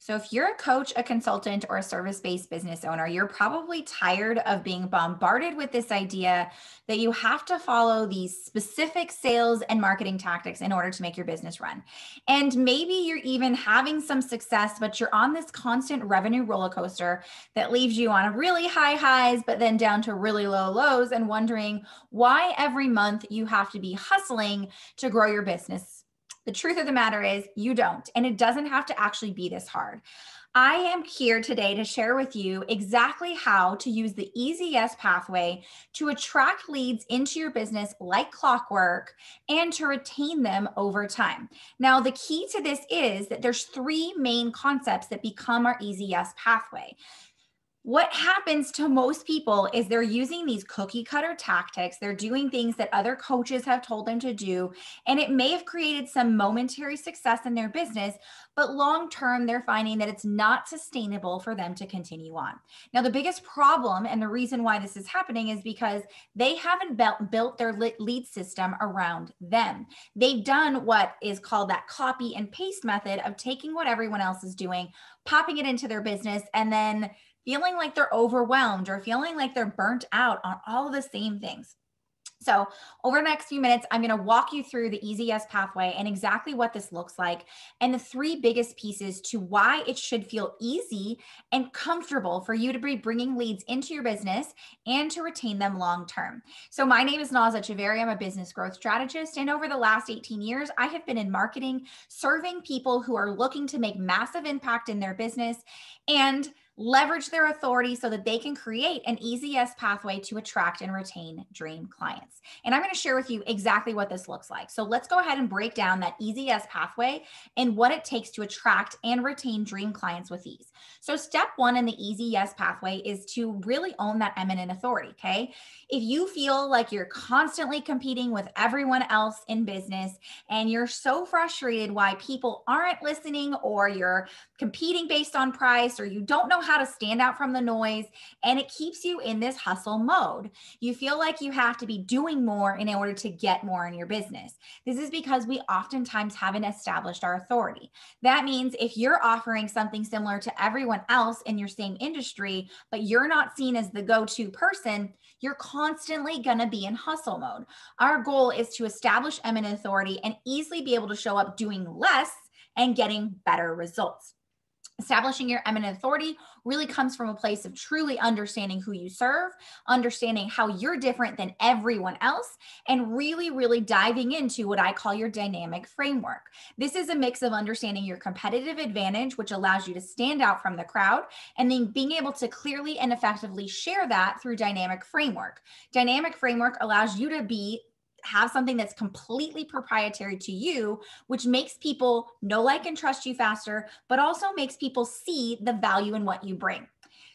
So, if you're a coach, a consultant, or a service based business owner, you're probably tired of being bombarded with this idea that you have to follow these specific sales and marketing tactics in order to make your business run. And maybe you're even having some success, but you're on this constant revenue roller coaster that leaves you on really high highs, but then down to really low lows, and wondering why every month you have to be hustling to grow your business the truth of the matter is, you don't. And it doesn't have to actually be this hard. I am here today to share with you exactly how to use the Easy Yes pathway to attract leads into your business like clockwork and to retain them over time. Now, the key to this is that there's three main concepts that become our Easy Yes pathway what happens to most people is they're using these cookie cutter tactics. They're doing things that other coaches have told them to do. And it may have created some momentary success in their business, but long term, they're finding that it's not sustainable for them to continue on. Now, the biggest problem and the reason why this is happening is because they haven't built their lead system around them. They've done what is called that copy and paste method of taking what everyone else is doing, popping it into their business, and then feeling like they're overwhelmed or feeling like they're burnt out on all of the same things. So, over the next few minutes, I'm going to walk you through the Easy Yes pathway and exactly what this looks like, and the three biggest pieces to why it should feel easy and comfortable for you to be bringing leads into your business and to retain them long term. So, my name is Naza Chavari. I'm a business growth strategist. And over the last 18 years, I have been in marketing, serving people who are looking to make massive impact in their business and leverage their authority so that they can create an easy yes pathway to attract and retain dream clients. And I'm going to share with you exactly what this looks like. So let's go ahead and break down that easy yes pathway and what it takes to attract and retain dream clients with ease. So step one in the easy yes pathway is to really own that eminent authority. Okay. If you feel like you're constantly competing with everyone else in business and you're so frustrated why people aren't listening or you're competing based on price or you don't know how to stand out from the noise and it keeps you in this hustle mode. You feel like you have to be doing more in order to get more in your business. This is because we oftentimes haven't established our authority. That means if you're offering something similar to everyone else in your same industry, but you're not seen as the go to person, you're constantly going to be in hustle mode. Our goal is to establish eminent authority and easily be able to show up doing less and getting better results establishing your eminent authority really comes from a place of truly understanding who you serve, understanding how you're different than everyone else, and really, really diving into what I call your dynamic framework. This is a mix of understanding your competitive advantage, which allows you to stand out from the crowd, and then being able to clearly and effectively share that through dynamic framework. Dynamic framework allows you to be have something that's completely proprietary to you, which makes people know, like, and trust you faster, but also makes people see the value in what you bring.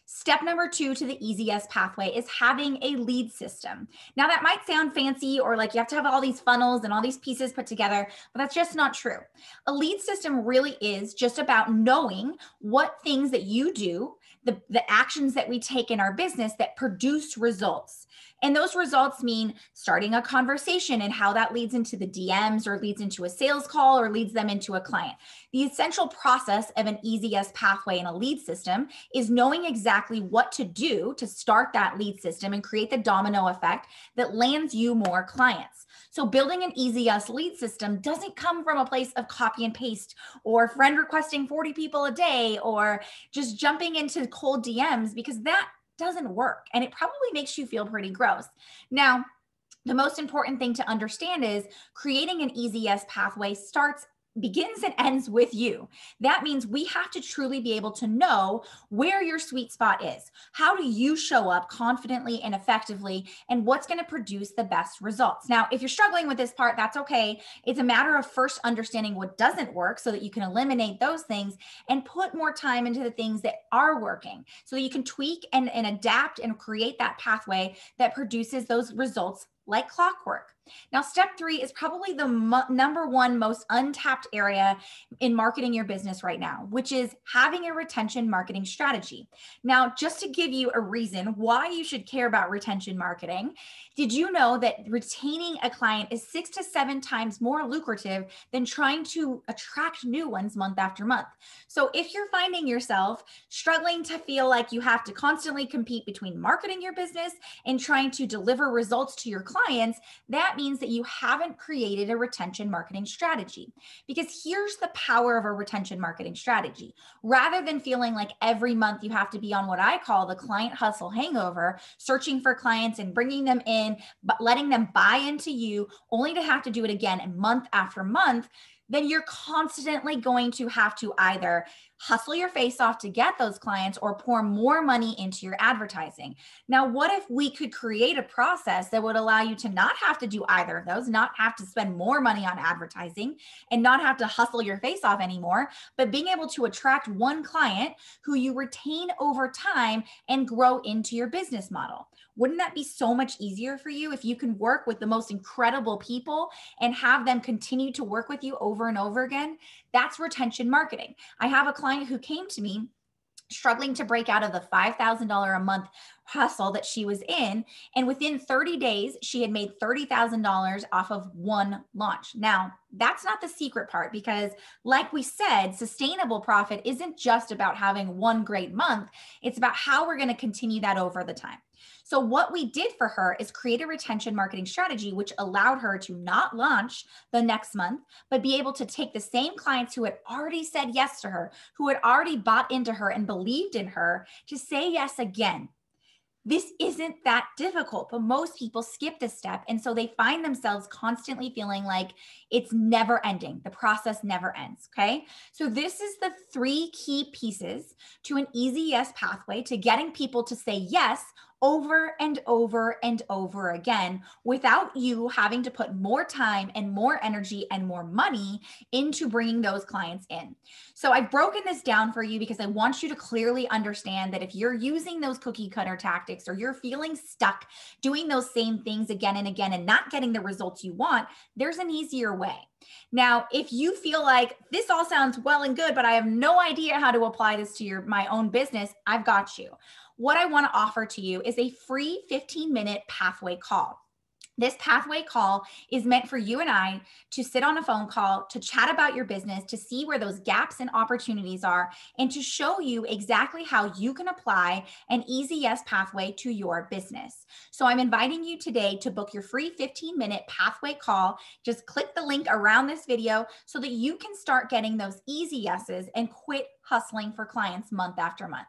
Step number two to the easy yes pathway is having a lead system. Now, that might sound fancy or like you have to have all these funnels and all these pieces put together, but that's just not true. A lead system really is just about knowing what things that you do the, the actions that we take in our business that produce results. And those results mean starting a conversation and how that leads into the DMs or leads into a sales call or leads them into a client. The essential process of an easy EZS pathway in a lead system is knowing exactly what to do to start that lead system and create the domino effect that lands you more clients. So building an easy yes lead system doesn't come from a place of copy and paste or friend requesting 40 people a day or just jumping into cold DMs because that doesn't work and it probably makes you feel pretty gross. Now, the most important thing to understand is creating an easy yes pathway starts begins and ends with you. That means we have to truly be able to know where your sweet spot is. How do you show up confidently and effectively and what's going to produce the best results? Now, if you're struggling with this part, that's okay. It's a matter of first understanding what doesn't work so that you can eliminate those things and put more time into the things that are working so you can tweak and, and adapt and create that pathway that produces those results like clockwork. Now, step three is probably the number one most untapped area in marketing your business right now, which is having a retention marketing strategy. Now, just to give you a reason why you should care about retention marketing, did you know that retaining a client is six to seven times more lucrative than trying to attract new ones month after month? So, if you're finding yourself struggling to feel like you have to constantly compete between marketing your business and trying to deliver results to your clients, that that means that you haven't created a retention marketing strategy. Because here's the power of a retention marketing strategy. Rather than feeling like every month you have to be on what I call the client hustle hangover, searching for clients and bringing them in, but letting them buy into you, only to have to do it again month after month, then you're constantly going to have to either hustle your face off to get those clients or pour more money into your advertising. Now, what if we could create a process that would allow you to not have to do either of those, not have to spend more money on advertising and not have to hustle your face off anymore, but being able to attract one client who you retain over time and grow into your business model? Wouldn't that be so much easier for you if you can work with the most incredible people and have them continue to work with you over and over again? That's retention marketing. I have a client who came to me struggling to break out of the $5,000 a month hustle that she was in. And within 30 days, she had made $30,000 off of one launch. Now, that's not the secret part because, like we said, sustainable profit isn't just about having one great month, it's about how we're going to continue that over the time. So, what we did for her is create a retention marketing strategy, which allowed her to not launch the next month, but be able to take the same clients who had already said yes to her, who had already bought into her and believed in her, to say yes again. This isn't that difficult, but most people skip this step. And so they find themselves constantly feeling like it's never ending. The process never ends. Okay. So, this is the three key pieces to an easy yes pathway to getting people to say yes over and over and over again without you having to put more time and more energy and more money into bringing those clients in. So I've broken this down for you because I want you to clearly understand that if you're using those cookie cutter tactics or you're feeling stuck doing those same things again and again and not getting the results you want, there's an easier way. Now, if you feel like this all sounds well and good, but I have no idea how to apply this to your my own business, I've got you what I want to offer to you is a free 15 minute pathway call. This pathway call is meant for you and I to sit on a phone call, to chat about your business, to see where those gaps and opportunities are, and to show you exactly how you can apply an easy yes pathway to your business. So I'm inviting you today to book your free 15 minute pathway call. Just click the link around this video so that you can start getting those easy yeses and quit hustling for clients month after month.